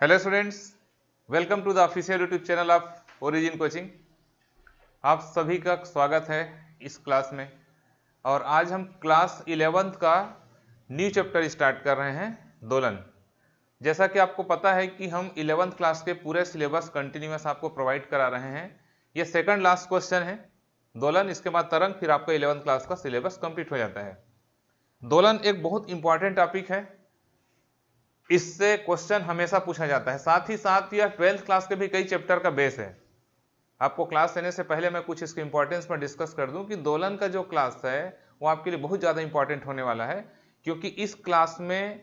hello students welcome to the official YouTube channel of Origin coaching आप सभी का स्वागत है इस क्लास में और आज हम क्लास इलेवेंथ का न्यू चैप्टर स्टार्ट कर रहे हैं दोलन जैसा कि आपको पता है कि हम इलेवेंथ क्लास के पूरे सिलेबस कंटिन्यूस आपको प्रोवाइड करा रहे हैं ये सेकंड लास्ट क्वेश्चन है दोलन इसके बाद तरंग फिर आपका इलेवंथ क्लास का सिलेबस कंप्लीट हो जाता है दोलन एक बहुत इंपॉर्टेंट टॉपिक है इससे क्वेश्चन हमेशा पूछा जाता है साथ ही साथ यह ट्वेल्थ क्लास के भी कई चैप्टर का बेस है आपको क्लास लेने से पहले मैं कुछ इसके इंपॉर्टेंस में डिस्कस कर दूं कि दोलन का जो क्लास है वो आपके लिए बहुत ज़्यादा इंपॉर्टेंट होने वाला है क्योंकि इस क्लास में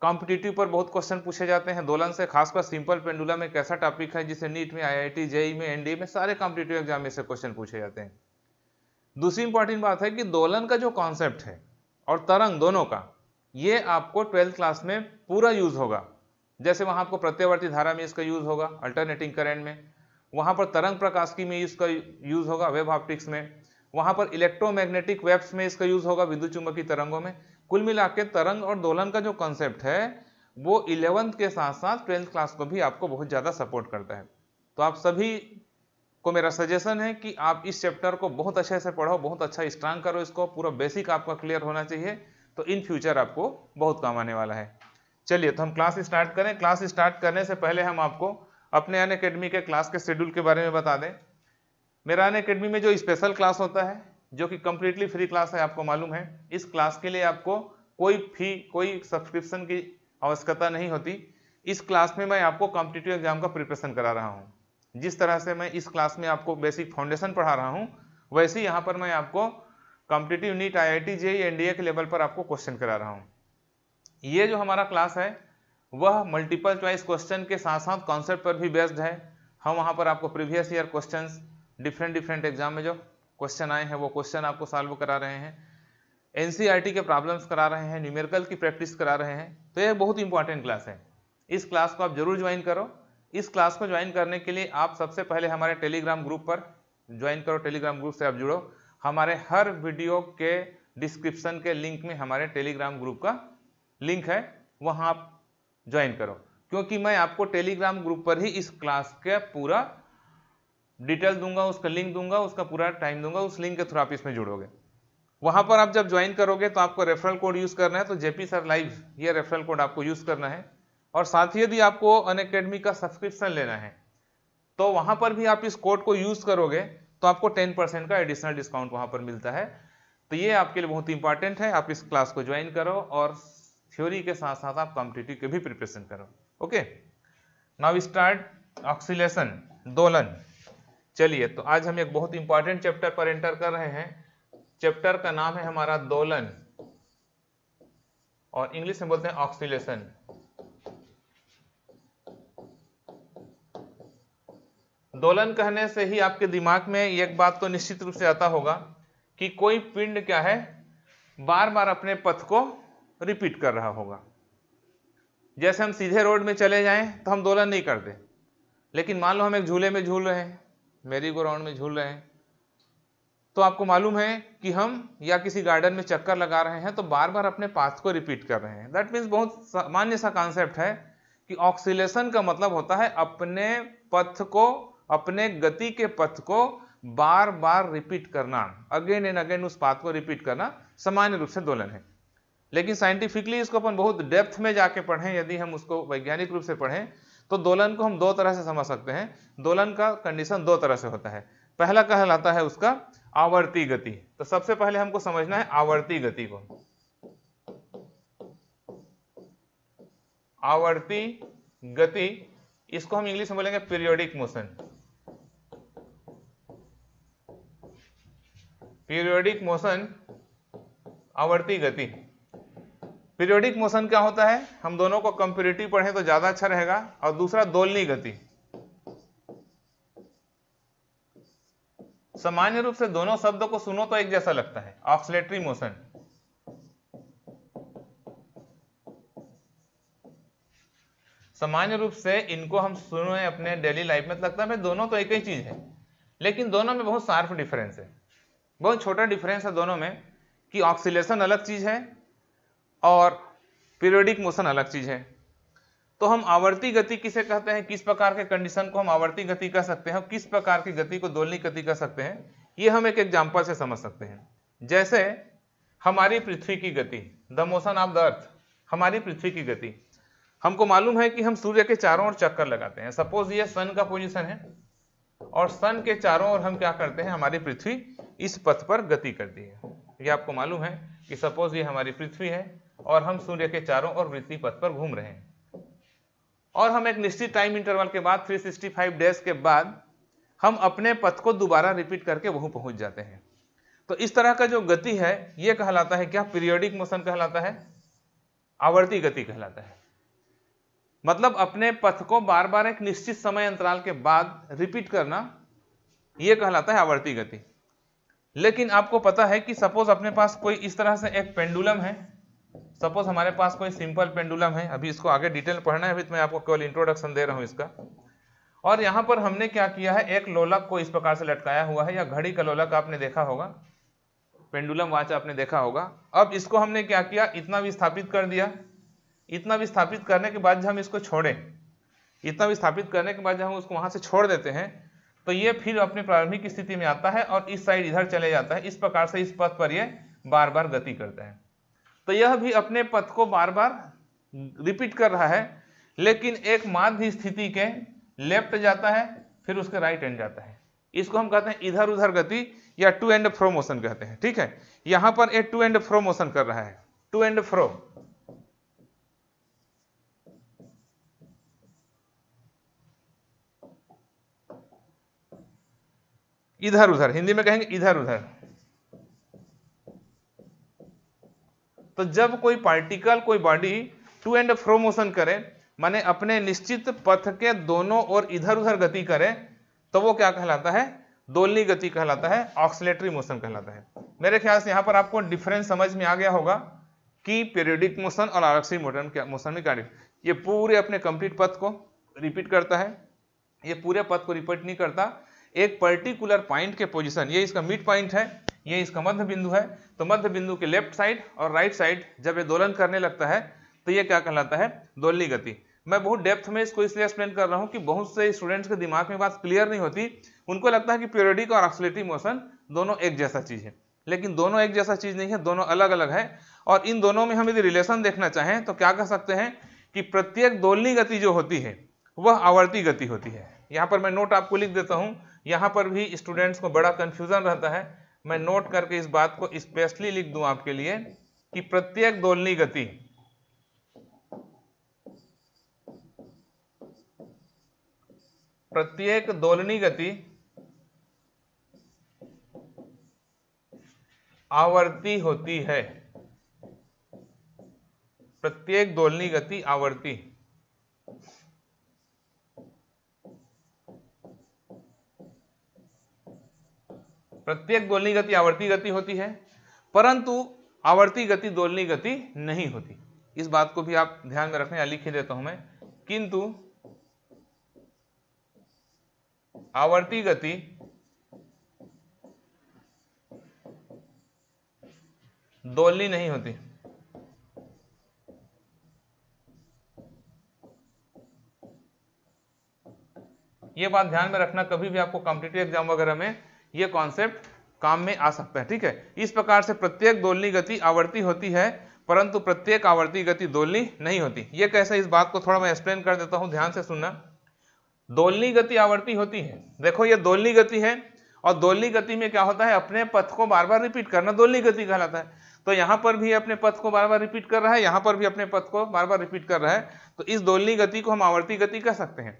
कॉम्पिटिटिव पर बहुत क्वेश्चन पूछे जाते हैं दोलन से खासकर सिंपल पेंडुला में कैसा टॉपिक है जिसे नीट में आईआईटी जेई e e में एनडीए e में सारे कॉम्पिटेटिव एग्जाम में से क्वेश्चन पूछे जाते हैं दूसरी इंपॉर्टेंट बात है कि दोलन का जो कॉन्सेप्ट है और तरंग दोनों का ये आपको ट्वेल्थ क्लास में पूरा यूज़ होगा जैसे वहां आपको प्रत्यावर्ती धारा में इसका यूज़ होगा अल्टरनेटिंग करंट में वहां पर तरंग की में इसका यूज़ होगा वेब ऑप्टिक्स में वहां पर इलेक्ट्रोमैग्नेटिक वेब्स में इसका यूज़ होगा विद्युत चुंबकीय तरंगों में कुल मिला के तरंग और दोलन का जो कॉन्सेप्ट है वो इलेवंथ के साथ साथ ट्वेल्थ क्लास को भी आपको बहुत ज़्यादा सपोर्ट करता है तो आप सभी को मेरा सजेशन है कि आप इस चैप्टर को बहुत अच्छे से पढ़ो बहुत अच्छा स्ट्रांग करो इसको पूरा बेसिक आपका क्लियर होना चाहिए तो इन फ्यूचर आपको बहुत काम आने वाला है चलिए तो हम क्लास स्टार्ट करें क्लास स्टार्ट करने से पहले हम आपको अपने अन अकेडमी के क्लास के शेड्यूल के बारे में बता दें मेरा अन अकेडमी में जो स्पेशल क्लास होता है जो कि कम्प्लीटली फ्री क्लास है आपको मालूम है इस क्लास के लिए आपको कोई फी कोई सब्सक्रिप्शन की आवश्यकता नहीं होती इस क्लास में मैं आपको कॉम्पिटेटिव एग्जाम का प्रिपरेशन करा रहा हूँ जिस तरह से मैं इस क्लास में आपको बेसिक फाउंडेशन पढ़ा रहा हूँ वैसे ही यहाँ पर मैं आपको competitive NEET I I T J NDA के लेवल पर आपको क्वेश्चन करा रहा हूँ ये जो हमारा क्लास है वह मल्टीपल चॉइस क्वेश्चन के साथ साथ कॉन्सेप्ट पर भी बेस्ड है हम वहाँ पर आपको previous year question different different exam में जो क्वेश्चन आए हैं वो क्वेश्चन आपको सॉल्व करा रहे हैं एन e के प्रॉब्लम्स करा रहे हैं न्यूमेरिकल की प्रैक्टिस करा रहे हैं तो यह बहुत इंपॉर्टेंट क्लास है इस क्लास को आप जरूर ज्वाइन करो इस क्लास को ज्वाइन करने के लिए आप सबसे पहले हमारे टेलीग्राम ग्रुप पर ज्वाइन करो टेलीग्राम ग्रुप से आप जुड़ो हमारे हर वीडियो के डिस्क्रिप्शन के लिंक में हमारे टेलीग्राम ग्रुप का लिंक है वहाँ आप ज्वाइन करो क्योंकि मैं आपको टेलीग्राम ग्रुप पर ही इस क्लास का पूरा डिटेल दूंगा उसका लिंक दूंगा उसका पूरा टाइम दूंगा उस लिंक के थ्रू आप इसमें जुड़ोगे वहाँ पर आप जब ज्वाइन करोगे तो आपको रेफरल कोड यूज़ करना है तो जेपी सर लाइव ये रेफरल कोड आपको यूज़ करना है और साथ ही यदि आपको अन का सब्सक्रिप्शन लेना है तो वहाँ पर भी आप इस कोड को यूज़ करोगे तो आपको टेन परसेंट का एडिशनल डिस्काउंट वहां पर मिलता है तो ये आपके लिए बहुत इंपॉर्टेंट है आप इस क्लास को ज्वाइन करो और थ्योरी के साथ साथ आप कॉम्पिटेटिव के भी प्रिपरेशन करो ओके नाउ स्टार्ट ऑक्सीलेशन दोलन चलिए तो आज हम एक बहुत इंपॉर्टेंट चैप्टर पर एंटर कर रहे हैं चैप्टर का नाम है हमारा दोलन और इंग्लिश में बोलते हैं ऑक्सीलेशन दोलन कहने से ही आपके दिमाग में एक बात तो निश्चित रूप से आता होगा कि कोई पिंड क्या है बार बार अपने पथ को रिपीट कर रहा होगा जैसे हम सीधे रोड में चले जाएं तो हम दोलन नहीं करते लेकिन मान लो हम एक झूले में झूल रहे हैं मेरी गो में झूल रहे हैं तो आपको मालूम है कि हम या किसी गार्डन में चक्कर लगा रहे हैं तो बार बार अपने पाथ को रिपीट कर रहे हैं दैट मीन्स बहुत सामान्य सा कॉन्सेप्ट है कि ऑक्सीलेशन का मतलब होता है अपने पथ को अपने गति के पथ को बार बार रिपीट करना अगेन एंड अगेन उस पाथ को रिपीट करना सामान्य रूप से दोलन है लेकिन साइंटिफिकली इसको अपन बहुत डेप्थ में जाके पढ़ें यदि हम उसको वैज्ञानिक रूप से पढ़ें तो दोलन को हम दो तरह से समझ सकते हैं दोलन का कंडीशन दो तरह से होता है पहला कहलाता है उसका आवर्ती गति तो सबसे पहले हमको समझना है आवर्ती गति को आवर्ती गति इसको हम इंग्लिश में बोलेंगे पीरियोडिक मोशन पीरियोडिक मोशन आवर्ती गति पीरियोडिक मोशन क्या होता है हम दोनों को कंपेरेटिव पढ़ें तो ज्यादा अच्छा रहेगा और दूसरा दोलनी गति सामान्य रूप से दोनों शब्दों को सुनो तो एक जैसा लगता है ऑक्सलेटरी मोशन सामान्य रूप से इनको हम सुनो अपने डेली लाइफ में तो लगता है दोनों तो एक ही चीज है लेकिन दोनों में बहुत शार्प डिफरेंस है बहुत छोटा डिफरेंस है दोनों में कि ऑक्सीलेशन अलग चीज़ है और पीरियडिक मोशन अलग चीज़ है तो हम आवर्ती गति किसे कहते हैं किस प्रकार के कंडीशन को हम आवर्ती गति कह सकते हैं किस प्रकार की गति को दोलनी गति कह सकते हैं ये हम एक एग्जाम्पल से समझ सकते हैं जैसे हमारी पृथ्वी की गति the motion of the earth हमारी पृथ्वी की गति हमको मालूम है कि हम सूर्य के चारों ओर चक्कर लगाते हैं सपोज ये सन का पोजिशन है और सन के चारों ओर हम क्या करते हैं हमारी पृथ्वी इस पथ पर गति करती है ये आपको मालूम है कि सपोज ये हमारी पृथ्वी है और हम सूर्य के चारों और वृत्ति पथ पर घूम रहे हैं और हम एक निश्चित टाइम इंटरवल के बाद 365 डेज के बाद हम अपने पथ को दोबारा रिपीट करके वहीं पहुंच जाते हैं तो इस तरह का जो गति है यह कहलाता है क्या पीरियोडिक मोशन कहलाता है आवर्ती गति कहलाता है मतलब अपने पथ को बार बार एक निश्चित समय अंतराल के बाद रिपीट करना यह कहलाता है आवर्ती गति लेकिन आपको पता है कि सपोज अपने पास कोई इस तरह से एक पेंडुलम है सपोज हमारे पास कोई सिंपल पेंडुलम है अभी इसको आगे डिटेल पढ़ना है अभी तो मैं आपको केवल इंट्रोडक्शन दे रहा हूँ इसका और यहाँ पर हमने क्या किया है एक लोलक को इस प्रकार से लटकाया हुआ है या घड़ी का लोलक आपने देखा होगा पेंडुलम वाच आपने देखा होगा अब इसको हमने क्या किया इतना विस्थापित कर दिया इतना विस्थापित करने के बाद जब हम इसको छोड़ें इतना विस्थापित करने के बाद जब हम उसको वहाँ से छोड़ देते हैं तो ये फिर अपनी प्रारंभिक स्थिति में आता है और इस साइड इधर चले जाता है इस प्रकार से इस पथ पर यह बार बार गति करता है तो यह भी अपने पथ को बार बार रिपीट कर रहा है लेकिन एक माध्य स्थिति के लेफ्ट जाता है फिर उसके राइट एंड जाता है इसको हम कहते हैं इधर उधर गति या टू एंड फ्रो मोशन कहते हैं ठीक है यहां पर ये टू एंड फ्रो मोशन कर रहा है टू एंड फ्रो इधर उधर हिंदी में कहेंगे इधर उधर तो जब कोई पार्टिकल कोई body to and fro motion करे माने अपने निश्चित पथ के दोनों और इधर उधर गति करे तो वो क्या कहलाता है दोलनी गति कहलाता है ऑक्सलेटरी मोशन कहलाता है मेरे ख्याल से यहां पर आपको डिफरेंस समझ में आ गया होगा कि पीरियडिक मोशन और आरक्षी मोशन मोशन में क्या ये पूरे अपने कंप्लीट पथ को रिपीट करता है ये पूरे पथ को रिपीट नहीं करता एक पर्टिकुलर पॉइंट के पोजिशन ये इसका मिड पॉइंट है ये इसका मध्य बिंदु है तो मध्य बिंदु के लेफ्ट साइड और राइट साइड जब ये दोलन करने लगता है तो ये क्या कहलाता है दोलनी गति मैं बहुत डेप्थ में इसको इसलिए एक्सप्लेन कर रहा हूँ कि बहुत से स्टूडेंट्स के दिमाग में बात क्लियर नहीं होती उनको लगता है कि प्योरिटिक और ऑक्सलेटिव मोशन दोनों एक जैसा चीज़ है लेकिन दोनों एक जैसा चीज़ नहीं है दोनों अलग अलग है और इन दोनों में हम यदि रिलेशन देखना चाहें तो क्या कह सकते हैं कि प्रत्येक दोलनी गति जो होती है वह आवर्ती गति होती है यहाँ पर मैं नोट आपको लिख देता हूँ यहाँ पर भी स्टूडेंट्स को बड़ा कन्फ्यूज़न रहता है मैं नोट करके इस बात को स्पेशली लिख दूं आपके लिए कि प्रत्येक दोलनी गति प्रत्येक दोलनी गति आवर्ती होती है प्रत्येक दोलनी गति आवर्ती प्रत्येक दोलनी गति आवर्ती गति होती है परंतु आवर्ती गति दोलनी गति नहीं होती इस बात को भी आप ध्यान में रखें या लिख ही देता हूं मैं किंतु आवर्ती गति दोलनी नहीं होती ये बात ध्यान में रखना कभी भी आपको कॉम्पिटेटिव एग्जाम वगैरह में ये कॉन्सेप्ट काम में आ सकता है ठीक है इस प्रकार से प्रत्येक दोलनी गति आवर्ती होती है परंतु प्रत्येक आवर्ती गति दोलनी नहीं होती ये कैसे इस बात को थोड़ा मैं एक्सप्लेन कर देता हूँ ध्यान से सुनना दोलनी गति आवर्ती होती है देखो ये दोलनी गति है और दोलनी गति में क्या होता है अपने पथ को बार बार रिपीट करना दोलनी गति कहलाता है तो यहाँ पर भी अपने पथ को बार बार रिपीट कर रहा है यहाँ पर भी अपने पथ को बार बार रिपीट कर रहा है तो इस दोलनी गति को हम आवर्ती गति कह सकते हैं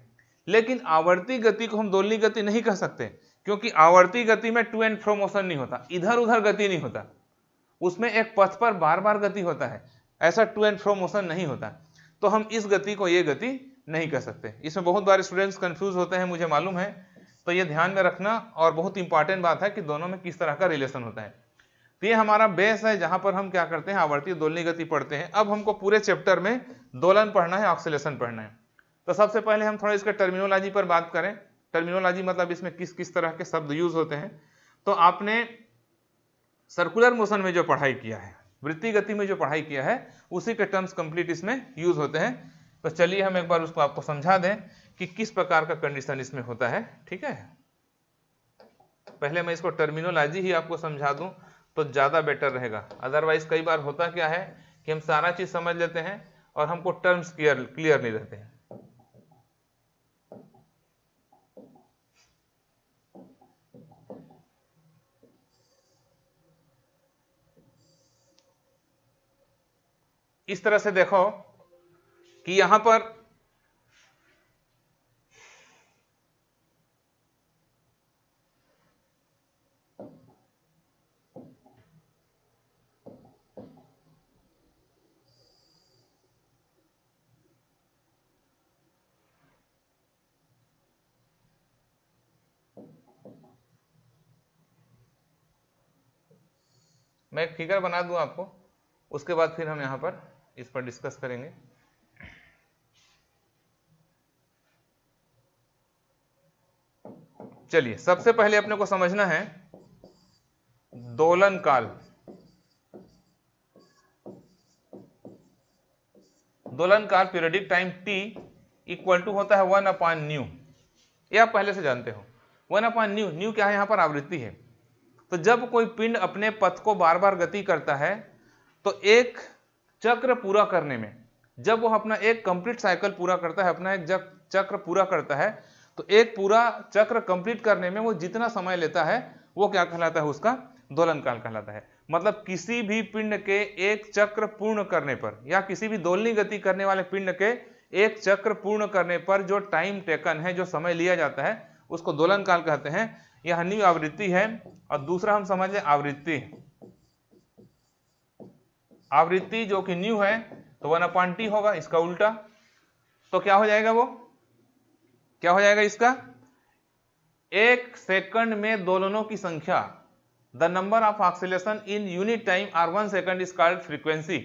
लेकिन आवर्ती गति को हम दोलनी गति नहीं कह सकते क्योंकि आवर्ती गति में टू एंड फ्रो मोशन नहीं होता इधर उधर गति नहीं होता उसमें एक पथ पर बार बार गति होता है ऐसा टू एंड फ्रो मोशन नहीं होता तो हम इस गति को ये गति नहीं कर सकते इसमें बहुत बार स्टूडेंट्स कंफ्यूज होते हैं मुझे मालूम है तो ये ध्यान में रखना और बहुत इंपॉर्टेंट बात है कि दोनों में किस तरह का रिलेशन होता है तो ये हमारा बेस है जहां पर हम क्या करते हैं आवर्ती दोलनी गति पढ़ते हैं अब हमको पूरे चैप्टर में दोलन पढ़ना है ऑक्सीलेशन पढ़ना है तो सबसे पहले हम थोड़ा इसके टर्मिनोलॉजी पर बात करें टर्मिनोलॉजी मतलब इसमें किस किस तरह के शब्द यूज होते हैं तो आपने सर्कुलर मोशन में जो पढ़ाई किया है वृत्ति गति में जो पढ़ाई किया है उसी के टर्म्स कंप्लीट इसमें यूज होते हैं तो चलिए हम एक बार उसको आपको समझा दें कि किस प्रकार का कंडीशन इसमें होता है ठीक है पहले मैं इसको टर्मिनोलॉजी ही आपको समझा दूं तो ज़्यादा बेटर रहेगा अदरवाइज कई बार होता क्या है कि हम सारा चीज़ समझ लेते हैं और हमको टर्म्स क्लियर क्लियर नहीं रहते हैं इस तरह से देखो कि यहां पर मैं एक फिगर बना दूं आपको उसके बाद फिर हम यहां पर इस पर डिस्कस करेंगे चलिए सबसे पहले अपने को समझना है दोलन काल दोलन काल periodic time t equal to होता है वन अपॉन न्यू ये आप पहले से जानते हो वन अपॉन न्यू न्यू क्या है यहां पर आवृत्ति है तो जब कोई पिंड अपने पथ को बार बार गति करता है तो एक चक्र पूरा करने में जब वो अपना एक कंप्लीट साइकिल पूरा करता है अपना एक चक्र पूरा करता है तो एक पूरा चक्र कंप्लीट करने में वो जितना समय लेता है वो क्या कहलाता है उसका दोलन काल कहलाता है मतलब किसी भी पिंड के एक चक्र पूर्ण करने पर या किसी भी दोलनी गति करने वाले पिंड के एक चक्र पूर्ण करने पर जो टाइम टेकन है जो समय लिया जाता है उसको दोलन काल कहते हैं यह न्यू आवृत्ति है और दूसरा हम समझ लें आवृत्ति आवृत्ति जो कि न्यू है तो वन अपॉइंट टी होगा इसका उल्टा तो क्या हो जाएगा वो क्या हो जाएगा इसका एक सेकंड में दोलनों की संख्या the number of oscillation in unit time or one second is called frequency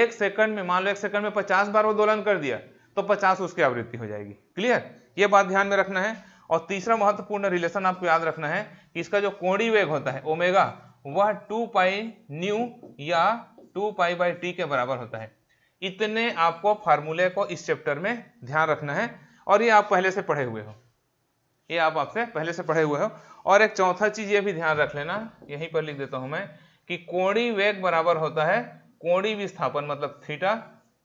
एक सेकंड में मान लो एक सेकंड में पचास बार वो दोलन कर दिया तो पचास उसकी आवृत्ति हो जाएगी क्लियर ये बात ध्यान में रखना है और तीसरा महत्वपूर्ण रिलेशन आपको याद रखना है कि इसका जो कोणी वेग होता है ओमेगा वह टू पाई न्यू या टू पाई बाई टी के बराबर होता है इतने आपको फार्मूले को इस चैप्टर में ध्यान रखना है और ये आप पहले से पढ़े हुए हो ये आप आपसे पहले से पढ़े हुए हो और एक चौथा चीज ये भी ध्यान रख लेना यहीं पर लिख देता हूं मैं कि कोणी वेग बराबर होता है कोणी विस्थापन मतलब थीटा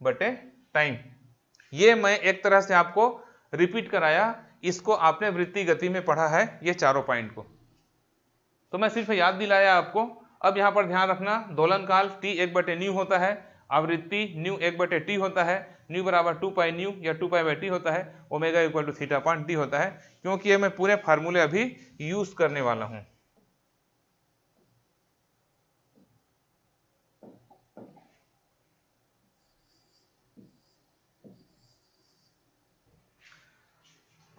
बटे टाइम ये मैं एक तरह से आपको रिपीट कराया इसको आपने वृत्ति गति में पढ़ा है ये चारों पॉइंट को तो मैं सिर्फ याद दिलाया आपको अब यहाँ पर ध्यान रखना दोलन काल टी एक बटे न्यू होता है आवृत्ति न्यू एक बटे टी होता है न्यू बराबर टू पाई न्यू या टू पाई बाई टी होता है omega equal to theta point t होता है क्योंकि ये मैं पूरे फार्मूले अभी यूज करने वाला हूँ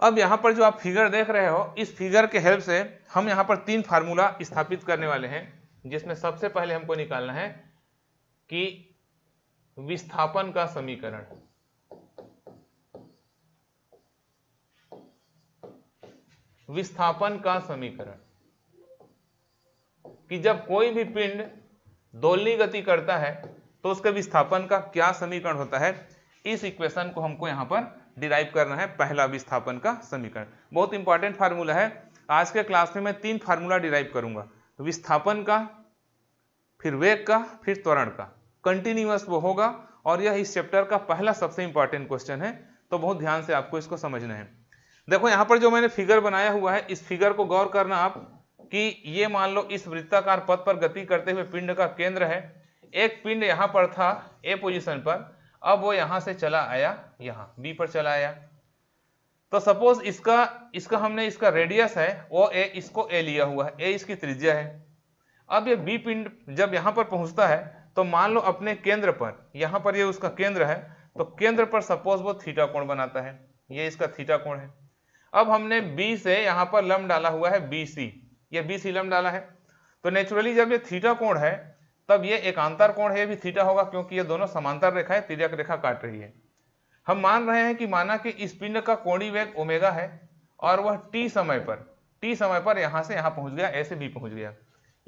अब यहाँ पर जो आप फिगर देख रहे हो इस फिगर के हेल्प से हम यहाँ पर तीन फार्मूला स्थापित करने वाले हैं जिसमें सबसे पहले हमको निकालना है कि विस्थापन का समीकरण विस्थापन का समीकरण कि जब कोई भी पिंड दोलनी गति करता है तो उसके विस्थापन का क्या समीकरण होता है इस इक्वेशन को हमको यहां पर डिराइव करना है पहला विस्थापन का समीकरण बहुत इंपॉर्टेंट फार्मूला है आज के क्लास में मैं तीन फार्मूला डिराइव करूंगा विस्थापन का फिर वेग का फिर त्वरण का कंटिन्यूस वो होगा और यह इस चैप्टर का पहला सबसे इंपॉर्टेंट क्वेश्चन है तो बहुत ध्यान से आपको इसको समझना है देखो यहां पर जो मैंने फिगर बनाया हुआ है इस फिगर को गौर करना आप कि ये मान लो इस वृत्ताकार पथ पर गति करते हुए पिंड का केंद्र है एक पिंड यहां पर था ए पोजीशन पर अब वो यहां से चला आया यहां बी पर चला आया तो सपोज इसका इसका हमने इसका रेडियस है वो ए इसको ए लिया हुआ है ए इसकी त्रिज्या है अब ये बी पिंड जब यहाँ पर पहुँचता है तो मान लो अपने केंद्र पर यहाँ पर ये उसका केंद्र है तो केंद्र पर सपोज वो थीटा कोण बनाता है ये इसका थीटा कोण है अब हमने बी से यहाँ पर लम डाला हुआ है बी सी ये बी सी लम डाला है तो नेचुरली जब ये थीटा कोण है तब ये एकांतर कोण है ये भी थीटा होगा क्योंकि ये दोनों समांतर रेखाएं तिरक रेखा काट रही है हम मान रहे हैं कि माना कि इस पिंड का कोणी वेग ओमेगा है और वह टी समय पर टी समय पर यहां से यहां पहुंच गया ऐसे भी पहुंच गया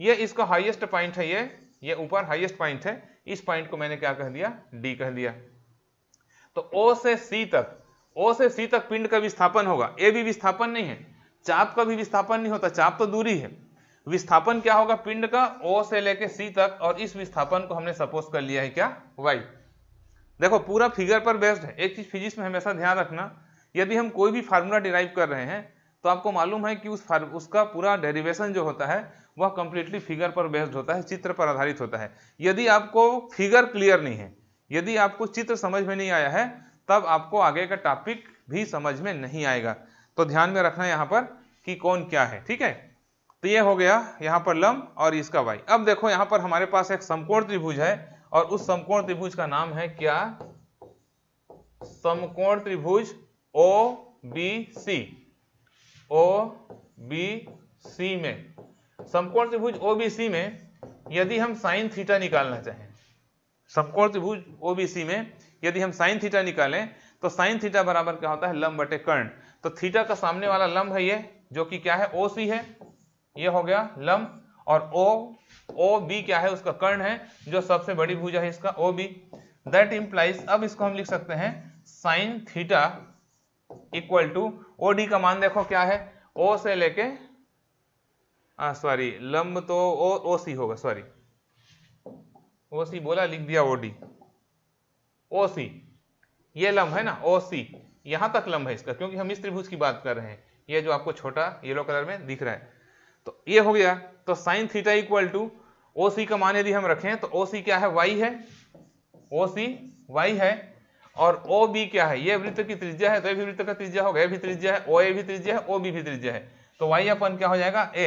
यह इसका हाइएस्ट पॉइंट है ये ये ऊपर हाइएस्ट पॉइंट है इस पॉइंट को मैंने क्या कह दिया डी कह दिया तो ओ से सी तक ओ से सी तक पिंड का विस्थापन होगा ए भी विस्थापन नहीं है चाप का भी विस्थापन नहीं होता चाप तो दूरी है विस्थापन क्या होगा पिंड का ओ से लेके सी तक और इस विस्थापन को हमने सपोज कर लिया है क्या वाई देखो पूरा फिगर पर बेस्ड है एक चीज़ फिजिक्स में हमेशा ध्यान रखना यदि हम कोई भी फार्मूला डिराइव कर रहे हैं तो आपको मालूम है कि उस उसका पूरा डेरिवेशन जो होता है वह कम्प्लीटली फिगर पर बेस्ड होता है चित्र पर आधारित होता है यदि आपको फिगर क्लियर नहीं है यदि आपको चित्र समझ में नहीं आया है तब आपको आगे का टॉपिक भी समझ में नहीं आएगा तो ध्यान में रखना यहाँ पर कि कौन क्या है ठीक है तो ये हो गया यहाँ पर लम और इसका वाई अब देखो यहाँ पर हमारे पास एक समकोण त्रिभुज है और उस समकोण त्रिभुज का नाम है क्या समकोण त्रिभुज O B C O B C में समकोण त्रिभुज ओ बी सी में यदि हम साइन थीटा निकालना चाहें समकोण त्रिभुज ओ बी सी में यदि हम साइन थीटा निकालें तो साइन थीटा बराबर क्या होता है लंब बटे कर्ण तो थीटा का सामने वाला लंब है ये जो कि क्या है ओ सी है ये हो गया लंब और ओ ओ बी क्या है उसका कर्ण है जो सबसे बड़ी भुजा है इसका ओ बी दैट इंप्लाइज अब इसको हम लिख सकते हैं sine theta equal to O D का मान देखो क्या है ओ से लेके सॉरी लंब तो ओ ओ सी होगा सॉरी ओ सी बोला लिख दिया ओ डी ओ सी ये लंब है ना ओ सी यहां तक लंब है इसका क्योंकि हम इस त्रिभुज की बात कर रहे हैं ये जो आपको छोटा येलो कलर में दिख रहा है तो ये हो गया तो sine theta equal to O C का मान यदि हम रखें तो ओ सी क्या है वाई है ओ सी वाई है और ओ बी क्या है ये वृत्त की त्रिज्या है तो ए भी वृत्त का त्रिज्या होगा ए भी त्रिज्या है ओ ए भी त्रिज्या है ओ बी भी त्रिज्या है तो वाई अपन क्या हो जाएगा ए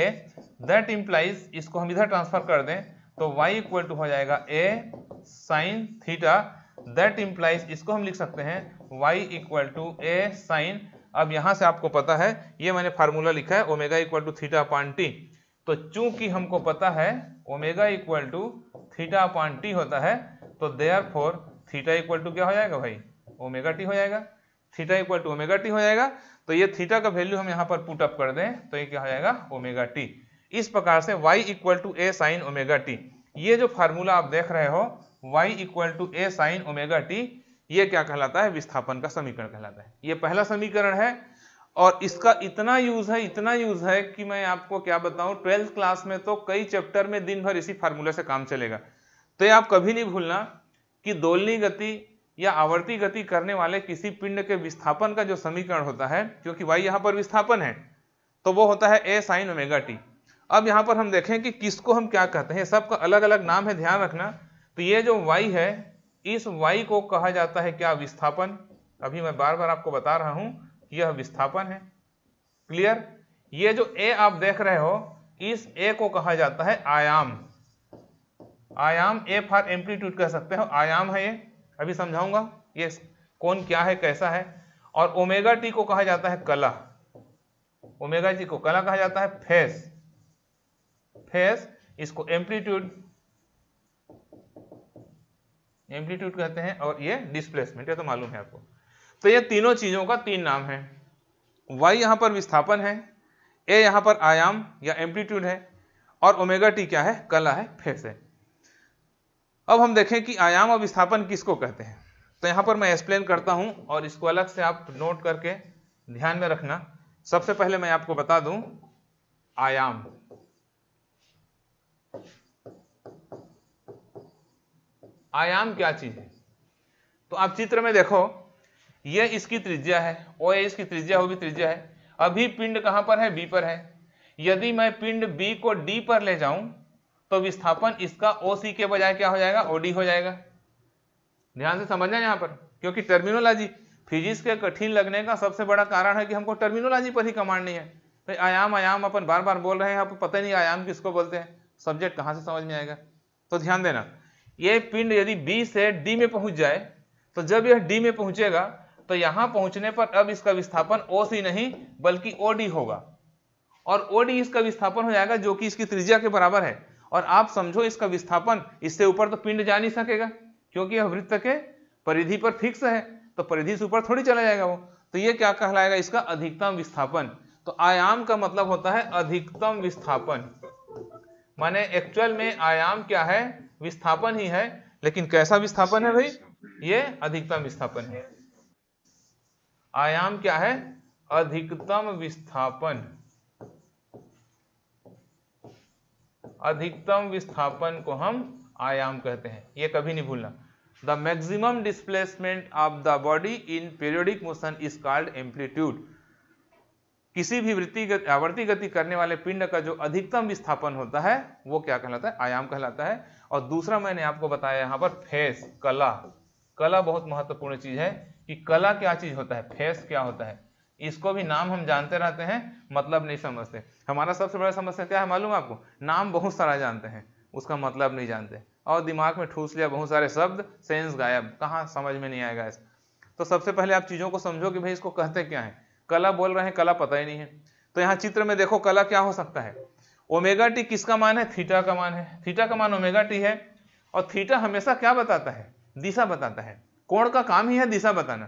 दैट इंप्लाइज इसको हम इधर ट्रांसफर कर दें तो वाई इक्वल टू हो जाएगा a sine theta that implies इसको हम लिख सकते हैं y equal to a sine अब यहां से आपको पता है ये मैंने फार्मूला लिखा है omega equal to theta upon t तो चूंकि हमको पता है omega equal to theta upon t होता है तो therefore theta equal to क्या हो जाएगा भाई ओमेगा टी हो जाएगा theta equal to omega t हो जाएगा तो ये थीटा का वैल्यू हम यहाँ पर पुट अप कर दें तो ये क्या हो जाएगा ओमेगा टी इस प्रकार से y equal to a sine omega t ये जो फार्मूला आप देख रहे हो y equal to a sine omega t ये क्या कहलाता है विस्थापन का समीकरण कहलाता है ये पहला समीकरण है और इसका इतना यूज है इतना यूज है कि मैं आपको क्या बताऊं ट्वेल्थ क्लास में तो कई चैप्टर में दिन भर इसी फार्मूला से काम चलेगा तो ये आप कभी नहीं भूलना कि दोलनी गति या आवर्ती गति करने वाले किसी पिंड के विस्थापन का जो समीकरण होता है क्योंकि वाई यहाँ पर विस्थापन है तो वो होता है ए साइन ओमेगा टी अब यहाँ पर हम देखें कि किसको हम क्या कहते हैं सबका अलग अलग नाम है ध्यान रखना तो ये जो वाई है इस वाई को कहा जाता है क्या विस्थापन अभी मैं बार बार आपको बता रहा हूँ यह विस्थापन है क्लियर ये जो ए आप देख रहे हो इस ए को कहा जाता है आयाम आयाम ए फॉर एम्पलीट्यूड कह सकते हो आयाम है ये अभी समझाऊंगा ये कौन क्या है कैसा है और ओमेगा टी को कहा जाता है कला ओमेगा जी को कला कहा जाता है फेस फेस इसको एम्पलीट्यूड एम्पलीट्यूड कहते हैं और ये डिस्प्लेसमेंट ये तो मालूम है आपको तो ये तीनों चीज़ों का तीन नाम है वाई यहां पर विस्थापन है ए यहां पर आयाम या एम्पलीट्यूड है और ओमेगा टी क्या है कला है फेस है अब हम देखें कि आयाम और विस्थापन किसको कहते हैं तो यहां पर मैं एक्सप्लेन करता हूं और इसको अलग से आप नोट करके ध्यान में रखना सबसे पहले मैं आपको बता दूं आयाम आयाम क्या चीज है तो आप चित्र में देखो ये इसकी त्रिज्या है ओ ए इसकी त्रिज्या होगी त्रिज्या है अभी पिंड कहां पर है बी पर है यदि मैं पिंड बी को डी पर ले जाऊं तो विस्थापन इसका ओ सी के बजाय क्या हो जाएगा ओ डी हो जाएगा ध्यान से समझना यहां पर क्योंकि टर्मिनोलॉजी फिजिक्स के कठिन लगने का सबसे बड़ा कारण है कि हमको टर्मिनोलॉजी पर ही कमांड नहीं है भाई आयाम आयाम अपन बार बार बोल रहे हैं आपको पता नहीं आयाम किसको बोलते हैं सब्जेक्ट कहाँ से समझ में आएगा तो ध्यान देना ये पिंड यदि बी से डी में पहुंच जाए तो जब यह डी में पहुंचेगा तो यहां पहुंचने पर अब इसका विस्थापन ओ सी नहीं बल्कि ओडी होगा और ओडी इसका विस्थापन हो जाएगा जो कि इसकी त्रिज्या के बराबर है और आप समझो इसका विस्थापन इससे ऊपर तो पिंड जा नहीं सकेगा क्योंकि यह वृत्त के परिधि पर फिक्स है तो परिधि से ऊपर थोड़ी चला जाएगा वो तो ये क्या कहलाएगा इसका अधिकतम विस्थापन तो आयाम का मतलब होता है अधिकतम विस्थापन माने एक्चुअल में आयाम क्या है विस्थापन ही है लेकिन कैसा विस्थापन है भाई ये अधिकतम विस्थापन है आयाम क्या है अधिकतम विस्थापन अधिकतम विस्थापन को हम आयाम कहते हैं यह कभी नहीं भूलना the maximum displacement of the body in periodic motion is called amplitude किसी भी वृत्ति आवर्ती गति करने वाले पिंड का जो अधिकतम विस्थापन होता है वो क्या कहलाता है आयाम कहलाता है और दूसरा मैंने आपको बताया यहां पर फेस कला कला बहुत महत्वपूर्ण चीज है कि कला क्या चीज होता है फेस क्या होता है इसको भी नाम हम जानते रहते हैं मतलब नहीं समझते हमारा सबसे बड़ा समस्या क्या है मालूम आपको नाम बहुत सारा जानते हैं उसका मतलब नहीं जानते और दिमाग में ठूस लिया बहुत सारे शब्द सेंस गायब कहाँ समझ में नहीं आएगा ऐसा तो सबसे पहले आप चीज़ों को समझो कि भाई इसको कहते क्या है कला बोल रहे हैं कला पता ही नहीं है तो यहाँ चित्र में देखो कला क्या हो सकता है ओमेगा टी किसका मान है थीटा का मान है थीटा का मान ओमेगा टी है और थीटा हमेशा क्या बताता है दिशा बताता है कोण का काम ही है दिशा बताना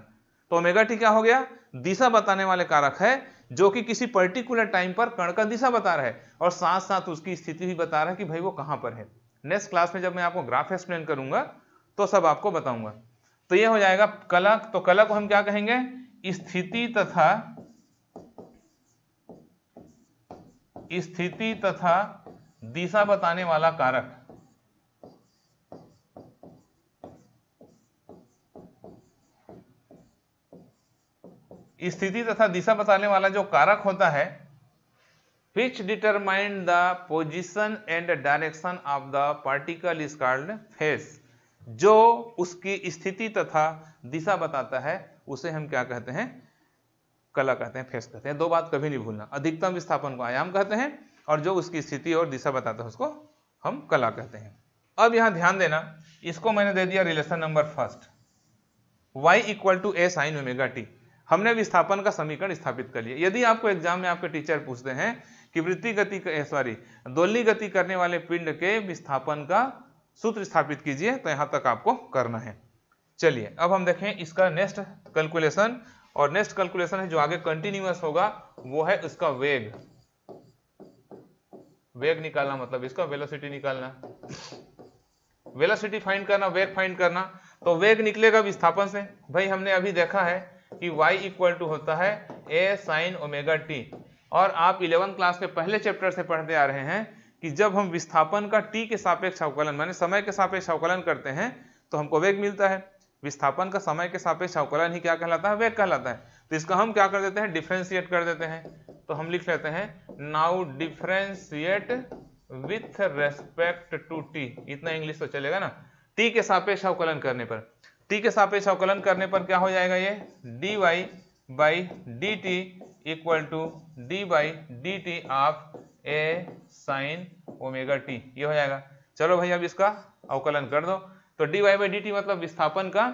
तो ओमेगा टी क्या हो गया दिशा बताने वाले कारक है जो कि किसी पर्टिकुलर टाइम पर कण का दिशा बता रहा है और साथ साथ उसकी स्थिति भी बता रहा है कि भाई वो कहां पर है नेक्स्ट क्लास में जब मैं आपको ग्राफ एक्सप्लेन करूंगा तो सब आपको बताऊंगा तो ये हो जाएगा कला तो कला को हम क्या कहेंगे स्थिति तथा स्थिति तथा दिशा बताने वाला कारक स्थिति तथा दिशा बताने वाला जो कारक होता है which determined the position and direction of the particle is called phase जो उसकी स्थिति तथा दिशा बताता है उसे हम क्या कहते हैं कला कहते हैं फेस कहते हैं दो बात कभी नहीं भूलना अधिकतम विस्थापन को आयाम कहते हैं और जो उसकी स्थिति और दिशा बताता है उसको हम कला कहते हैं अब यहां ध्यान देना इसको मैंने दे दिया relation number first y equal to a sine omega t हमने विस्थापन का समीकरण स्थापित कर लिया यदि आपको एग्जाम में आपके टीचर पूछते हैं कि वृत्ति गति सॉरी दोली गति करने वाले पिंड के विस्थापन का सूत्र स्थापित कीजिए तो यहां तक आपको करना है चलिए अब हम देखें इसका नेक्स्ट कैलकुलेशन और नेक्स्ट कैलकुलेशन है जो आगे कंटिन्यूस होगा वो है उसका वेग वेग निकालना मतलब इसका वेलोसिटी निकालना वेलोसिटी फाइंड करना वेग फाइंड करना तो वेग निकलेगा विस्थापन से भाई हमने अभी देखा है कि y इक्वल टू होता है a साइन ओमेगा t और आप इलेवन क्लास के पहले चैप्टर से पढ़ते आ रहे हैं कि जब हम विस्थापन का t के सापेक्ष अवकलन माने समय के सापेक्ष अवकलन करते हैं तो हमको वेग मिलता है विस्थापन का समय के सापेक्ष अवकलन ही क्या कहलाता है वेग कहलाता है तो इसका हम क्या कर देते हैं डिफ्रेंशिएट कर देते हैं तो हम लिख लेते हैं now differentiate with respect to t इतना इंग्लिश तो चलेगा ना टी के सापेक्ष अवकलन करने पर टी के सापेक्ष अवकलन करने पर क्या हो जाएगा ये d y by d t equal to d by d t of a sine omega t ये हो जाएगा चलो भाई अब इसका अवकलन कर दो तो d y by d t मतलब विस्थापन का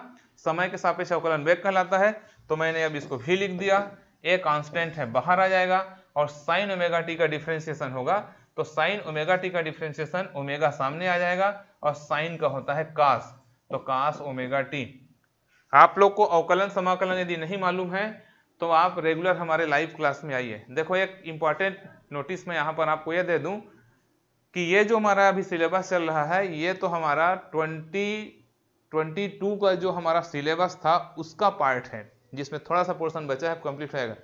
समय के सापेक्ष अवकलन वेग कहलाता है तो मैंने अब इसको भी लिख दिया ए कांस्टेंट है बाहर आ जाएगा और साइन ओमेगा टी का डिफ्रेंसिएशन होगा तो साइन ओमेगा टी का डिफ्रेंसिएशन ओमेगा सामने आ जाएगा और साइन का होता है कास तो कास ओमेगा टी आप लोग को अवकलन समाकलन यदि नहीं मालूम है तो आप रेगुलर हमारे लाइव क्लास में आइए देखो एक इम्पॉर्टेंट नोटिस मैं यहाँ पर आपको यह दे दूँ कि ये जो हमारा अभी सिलेबस चल रहा है ये तो हमारा ट्वेंटी ट्वेंटी टू का जो हमारा सिलेबस था उसका पार्ट है जिसमें थोड़ा सा पोर्शन बचा है कंप्लीट रहेगा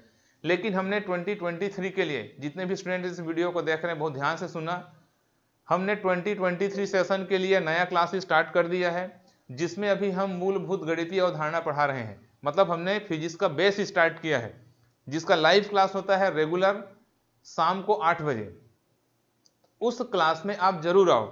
लेकिन हमने 2023 के लिए जितने भी स्टूडेंट इस वीडियो को देख रहे हैं बहुत ध्यान से सुना हमने 2023 सेशन के लिए नया क्लास स्टार्ट कर दिया है जिसमें अभी हम मूलभूत गणितीय अवधारणा पढ़ा रहे हैं मतलब हमने फिजिक्स का बेस स्टार्ट किया है जिसका लाइव क्लास होता है रेगुलर शाम को आठ बजे उस क्लास में आप जरूर आओ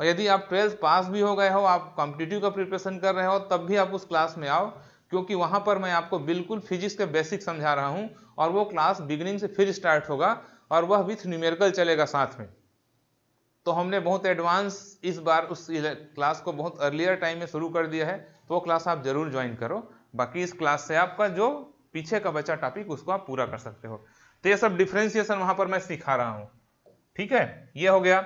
और यदि आप ट्वेल्थ पास भी हो गए हो आप कॉम्पिटिटिव का प्रिपरेशन कर रहे हो तब भी आप उस क्लास में आओ क्योंकि वहाँ पर मैं आपको बिल्कुल फिजिक्स के बेसिक समझा रहा हूँ और वो क्लास बिगिनिंग से फिर स्टार्ट होगा और वह विथ न्यूमेरिकल चलेगा साथ में तो हमने बहुत एडवांस इस बार उस क्लास को बहुत अर्लियर टाइम में शुरू कर दिया है तो वो क्लास आप जरूर ज्वाइन करो बाकी इस क्लास से आपका जो पीछे का बचा टॉपिक उसको आप पूरा कर सकते हो तो ये सब डिफ्रेंसिएशन वहां पर मैं सिखा रहा हूँ ठीक है ये हो गया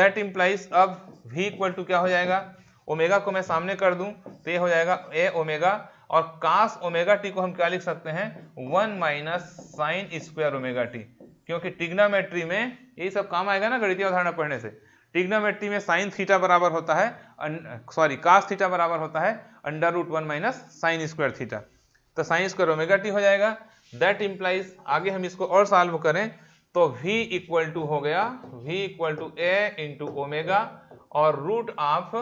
दैट इम्प्लाइज अब वी इक्वल टू क्या हो जाएगा ओमेगा को मैं सामने कर दूं तो ये हो जाएगा ए ओमेगा और कास ओमेगा टी को हम क्या लिख सकते हैं one minus sine square omega t क्योंकि टिग्नोमेट्री में यही सब काम आएगा ना गणितीय अवधारणा पढ़ने से टिग्नोमेट्री में साइन थीटा बराबर होता है सॉरी कास थीटा बराबर होता है under root one minus sine square theta तो साइन स्क्वायर ओमेगा टी हो जाएगा दैट इंप्लाइज आगे हम इसको और सॉल्व करें तो वी इक्वल टू हो गया v equal to a into omega और रूट ऑफ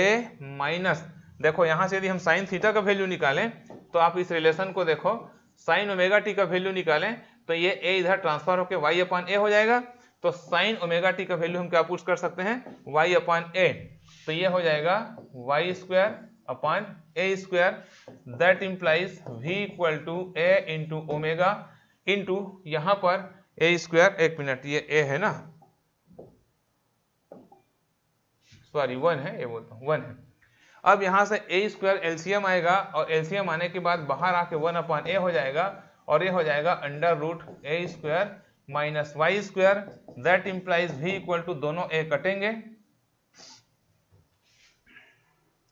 ए माइनस देखो यहाँ से यदि हम साइन थीटा का वैल्यू निकालें तो आप इस रिलेशन को देखो साइन ओमेगा टी का वैल्यू निकालें तो ये ए इधर ट्रांसफर होकर वाई अपॉन ए हो जाएगा तो साइन ओमेगा टी का वैल्यू हम क्या पुट कर सकते हैं वाई अपॉन ए तो ये हो जाएगा y square upon a square that implies v equal to a into omega into यहां पर ए स्क्वायर एक मिनट ये ए है ना सॉरी वन है ये बोलता हूँ वन है अब यहां से ए स्क्वायर एलसीएम आएगा और एलसीएम आने के बाद बाहर आके वन अपॉन ए हो जाएगा और ये हो जाएगा under root a square minus y square that implies भी इक्वल टू दोनों ए कटेंगे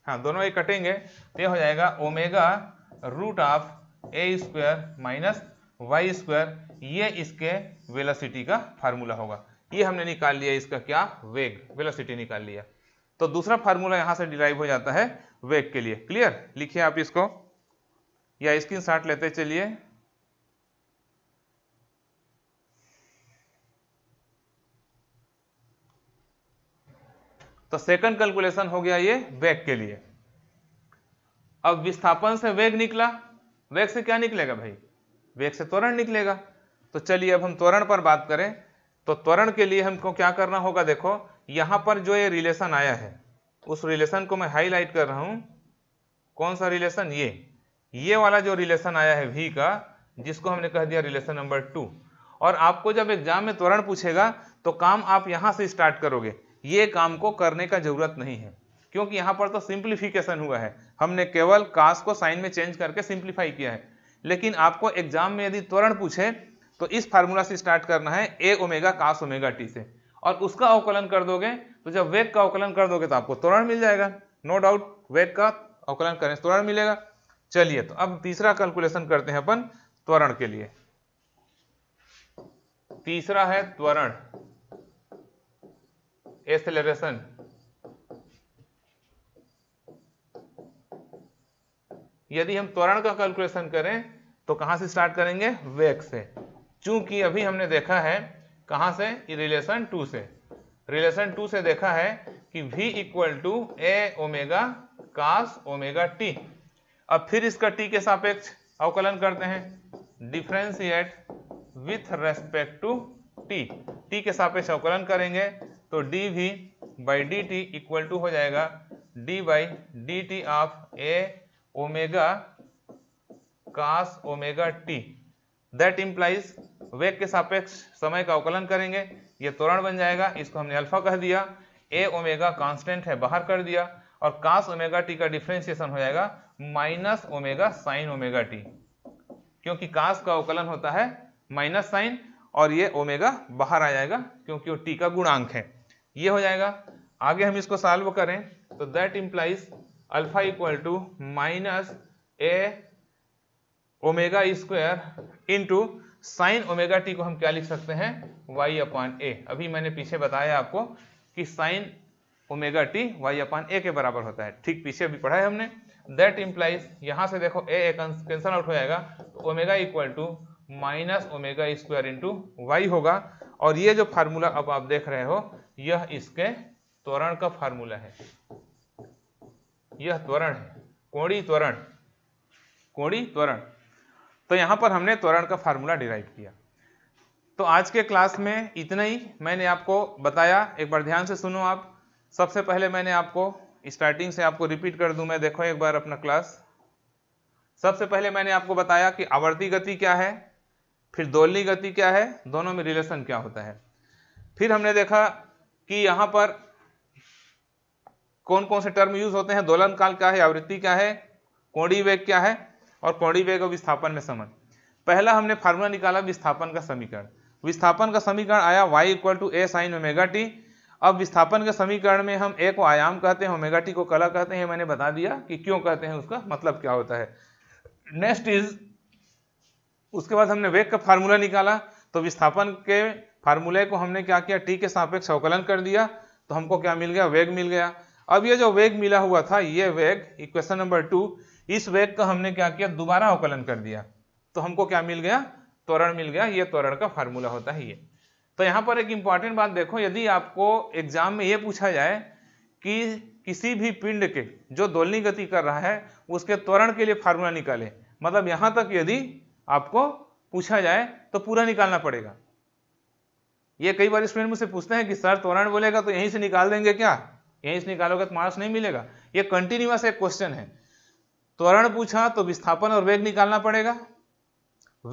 हाँ दोनों ए कटेंगे तो ये हो जाएगा omega root of a square minus y square ये इसके वेलोसिटी का फार्मूला होगा ये हमने निकाल लिया इसका क्या वेग वेलोसिटी निकाल लिया तो दूसरा फार्मूला यहां से डिराइव हो जाता है वेग के लिए क्लियर लिखिए आप इसको या स्क्रीन लेते चलिए तो सेकंड कैलकुलेशन हो गया ये वेग के लिए अब विस्थापन से वेग निकला वेग से क्या निकलेगा भाई वेग से त्वरण निकलेगा तो चलिए अब हम त्वरण पर बात करें तो त्वरण के लिए हमको क्या करना होगा देखो यहां पर जो ये रिलेशन आया है उस रिलेशन को मैं हाईलाइट कर रहा हूं कौन सा रिलेशन ये ये वाला जो रिलेशन आया है वी का जिसको हमने कह दिया रिलेशन नंबर टू और आपको जब एग्जाम में त्वरण पूछेगा तो काम आप यहां से स्टार्ट करोगे ये काम को करने का जरूरत नहीं है क्योंकि यहाँ पर तो सिंप्लीफिकेशन हुआ है हमने केवल कास को साइन में चेंज करके सिंप्लीफाई किया है लेकिन आपको एग्जाम में यदि त्वरण पूछे तो इस फार्मूला से स्टार्ट करना है a omega cos omega t से और उसका अवकलन कर दोगे तो जब वेग का अवकलन कर दोगे तो आपको त्वरण मिल जाएगा नो डाउट वेग का अवकलन करें त्वरण मिलेगा चलिए तो अब तीसरा कैलकुलेशन करते हैं अपन त्वरण के लिए तीसरा है त्वरण एसेलरेशन यदि हम त्वरण का कैलकुलेशन करें तो कहां से स्टार्ट करेंगे वेग से चूंकि अभी हमने देखा है कहां से रिलेशन टू से रिलेशन टू से देखा है कि v equal to a omega cos omega t अब फिर इसका टी के सापेक्ष अवकलन करते हैं differentiate with respect to t t के सापेक्ष अवकलन करेंगे तो d v by d t equal to हो जाएगा d by d t of a omega cos omega t that implies वेग के सापेक्ष समय का अवकलन करेंगे ये त्वरण बन जाएगा इसको हमने अल्फा कह दिया ए ओमेगा कांस्टेंट है बाहर कर दिया और कास ओमेगा टी का डिफ्रेंसिएशन हो जाएगा minus omega sine omega t क्योंकि कास का अवकलन होता है माइनस साइन और ये ओमेगा बाहर आ जाएगा क्योंकि वो टी का गुणांक है ये हो जाएगा आगे हम इसको सॉल्व करें तो that implies alpha equal to minus a omega square into sine omega t को हम क्या लिख सकते हैं वाई अपॉन ए अभी मैंने पीछे बताया आपको कि sine omega t y upon a के बराबर होता है ठीक पीछे अभी पढ़ा है हमने दैट इम्प्लाइज यहां से देखो ए कैंसल आउट हो जाएगा तो omega equal to minus omega square into y होगा और ये जो फार्मूला अब आप देख रहे हो यह इसके त्वरण का फार्मूला है यह त्वरण है कोणी त्वरण कोणी त्वरण तो यहाँ पर हमने त्वरण का फार्मूला डिराइव किया तो आज के क्लास में इतना ही मैंने आपको बताया एक बार ध्यान से सुनो आप सबसे पहले मैंने आपको स्टार्टिंग से आपको रिपीट कर दूं मैं देखो एक बार अपना क्लास सबसे पहले मैंने आपको बताया कि आवर्ती गति क्या है फिर दोलनी गति क्या है दोनों में रिलेशन क्या होता है फिर हमने देखा कि यहां पर कौन कौन से टर्म यूज होते हैं दोलन काल क्या है आवृत्ति क्या है कोणी वेग क्या है और कोड़ी वेग और विस्थापन में समझ पहला हमने फार्मूला निकाला विस्थापन का समीकरण विस्थापन का समीकरण आया y equal to a sine omega t अब विस्थापन के समीकरण में हम ए को आयाम कहते हैं ओमेगा टी को कला कहते हैं मैंने बता दिया कि क्यों कहते हैं उसका मतलब क्या होता है नेक्स्ट इज उसके बाद हमने वेग का फार्मूला निकाला तो विस्थापन के फार्मूले को हमने क्या किया टी के सापेक्ष अवकलन कर दिया तो हमको क्या मिल गया वेग मिल गया अब ये जो वेग मिला हुआ था ये वेग इक्वेशन नंबर टू इस वेग का हमने क्या किया दोबारा अवकलन कर दिया तो हमको क्या मिल गया त्वरण मिल गया ये त्वरण का फार्मूला होता है ये तो यहाँ पर एक इम्पॉर्टेंट बात देखो यदि आपको एग्जाम में ये पूछा जाए कि किसी भी पिंड के जो दोलनी गति कर रहा है उसके त्वरण के लिए फार्मूला निकाले मतलब यहाँ तक यदि आपको पूछा जाए तो पूरा निकालना पड़ेगा ये कई बार स्टूडेंट मुझसे पूछते हैं कि सर त्वरण बोलेगा तो यहीं से निकाल देंगे क्या यहीं से निकालोगे तो मार्क्स नहीं मिलेगा ये कंटिन्यूस एक क्वेश्चन है त्वरण पूछा तो विस्थापन और वेग निकालना पड़ेगा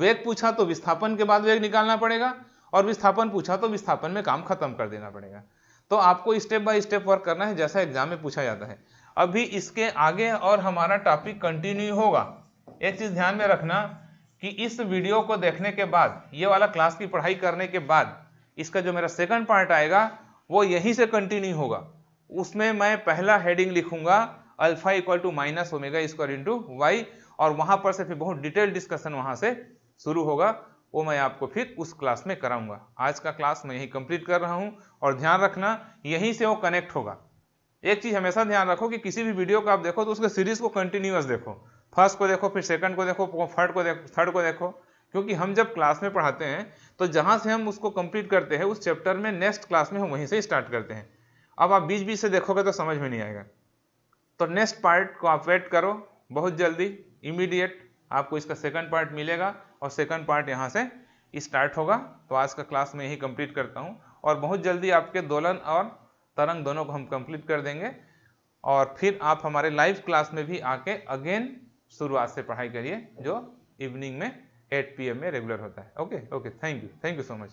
वेग पूछा तो विस्थापन के बाद वेग निकालना पड़ेगा और विस्थापन पूछा तो विस्थापन में काम खत्म कर देना पड़ेगा तो आपको स्टेप बाय स्टेप वर्क करना है जैसा एग्जाम में पूछा जाता है अभी इसके आगे और हमारा टॉपिक कंटिन्यू होगा एक चीज ध्यान में रखना कि इस वीडियो को देखने के बाद ये वाला क्लास की पढ़ाई करने के बाद इसका जो मेरा सेकंड पार्ट आएगा वो यहीं से कंटिन्यू होगा उसमें मैं पहला हेडिंग लिखूंगा alpha equal to minus omega square into y और वहां पर से फिर बहुत डिटेल डिस्कशन वहां से शुरू होगा वो मैं आपको फिर उस क्लास में कराऊंगा आज का क्लास मैं यही कंप्लीट कर रहा हूँ और ध्यान रखना यहीं से वो कनेक्ट होगा एक चीज़ हमेशा ध्यान रखो कि किसी भी वीडियो को आप देखो तो उसके सीरीज को कंटिन्यूस देखो फर्स्ट को देखो फिर सेकंड को देखो थर्ड को देखो थर्ड को देखो क्योंकि हम जब क्लास में पढ़ाते हैं तो जहाँ से हम उसको कंप्लीट करते हैं उस चैप्टर में नेक्स्ट क्लास में हम वहीं से स्टार्ट करते हैं अब आप बीच बीच से देखोगे तो समझ में नहीं आएगा तो नेक्स्ट पार्ट को आप वेट करो बहुत जल्दी इमीडिएट आपको इसका सेकंड पार्ट मिलेगा और सेकंड पार्ट यहाँ से स्टार्ट होगा तो आज का क्लास में यही कंप्लीट करता हूँ और बहुत जल्दी आपके दोलन और तरंग दोनों को हम कंप्लीट कर देंगे और फिर आप हमारे लाइव क्लास में भी आके अगेन शुरुआत से पढ़ाई करिए जो इवनिंग में एट पी में रेगुलर होता है okay okay thank you thank you so much